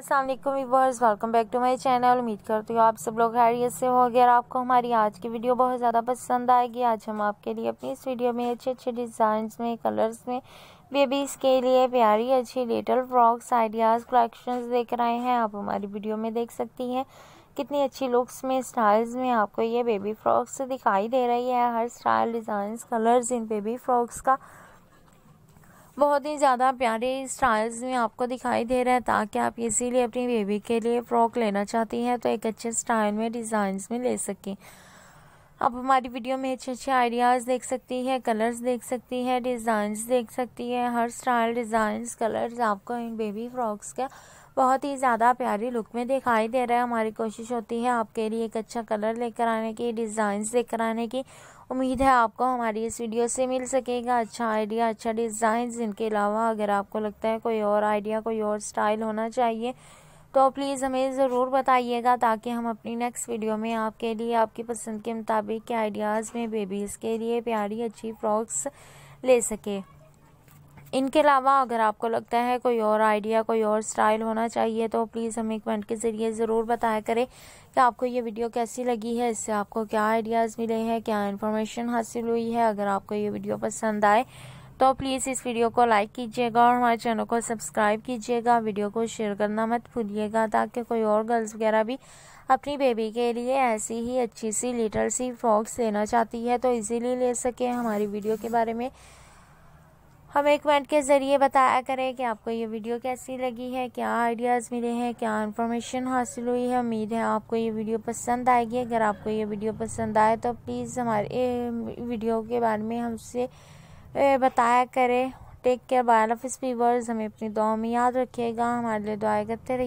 Aslam viewers welcome back to my channel उम्मीद करती हूँ आप सब लोग हैरियत से हो गया आपको हमारी आज की वीडियो बहुत ज़्यादा पसंद आएगी आज हम आपके लिए अपनी इस वीडियो में अच्छे अच्छे डिजाइन में कलर्स में बेबीज़ के लिए प्यारी अच्छी लिटल फ्रॉक्स आइडियाज़ कलेक्शंस देख रहे हैं आप हमारी वीडियो में देख सकती हैं कितनी अच्छी लुक्स में स्टाइल्स में आपको ये बेबी फ्रॉक्स दिखाई दे रही है हर style design colours in baby frocks का बहुत ही ज़्यादा प्यारे स्टाइल्स में आपको दिखाई दे रहा है ताकि आप इसीलिए अपनी बेबी के लिए फ्रॉक लेना चाहती हैं तो एक अच्छे स्टाइल में डिज़ाइंस में ले सकें आप हमारी वीडियो में अच्छे अच्छे आइडियाज़ देख सकती है कलर्स देख सकती है डिज़ाइंस देख सकती है हर स्टाइल डिज़ाइंस कलर्स आपको इन बेबी फ्रॉक्स का बहुत ही ज़्यादा प्यारी लुक में दिखाई दे रहा है हमारी कोशिश होती है आपके लिए एक अच्छा कलर लेकर आने की डिज़ाइंस लेकर आने की उम्मीद है आपको हमारी इस वीडियो से मिल सकेगा अच्छा आइडिया अच्छा डिज़ाइन इनके अलावा अगर आपको लगता है कोई और आइडिया कोई और स्टाइल होना चाहिए तो प्लीज़ हमें ज़रूर बताइएगा ताकि हम अपनी नेक्स्ट वीडियो में आपके लिए आपकी पसंद के मुताबिक के आइडियाज़ में बेबीज़ के लिए प्यारी अच्छी फ्रॉक्स ले सकें इनके अलावा अगर आपको लगता है कोई और आइडिया कोई और स्टाइल होना चाहिए तो प्लीज़ हमें कमेंट के ज़रिए ज़रूर बताया करें कि आपको ये वीडियो कैसी लगी है इससे आपको क्या आइडियाज़ मिले हैं क्या इन्फॉर्मेशन हासिल हुई है अगर आपको ये वीडियो पसंद आए तो प्लीज़ इस वीडियो को लाइक कीजिएगा और हमारे चैनल को सब्सक्राइब कीजिएगा वीडियो को शेयर करना मत भूलिएगा ताकि कोई और गर्ल्स वगैरह भी अपनी बेबी के लिए ऐसी ही अच्छी सी लिटल सी फ्रॉक्स लेना चाहती है तो इजीली ले सके हमारी वीडियो के बारे में हमें कमेंट के ज़रिए बताया करें कि आपको ये वीडियो कैसी लगी है क्या आइडियाज़ मिले हैं क्या इन्फॉर्मेशन हासिल हुई है उम्मीद है आपको ये वीडियो पसंद आएगी अगर आपको ये वीडियो पसंद आए तो प्लीज़ हमारे वीडियो के बारे में हमसे बताया करें take care bye office viewers हमें अपनी दुआ में याद रखिएगा हमारे लिए दुआएं करते रहिए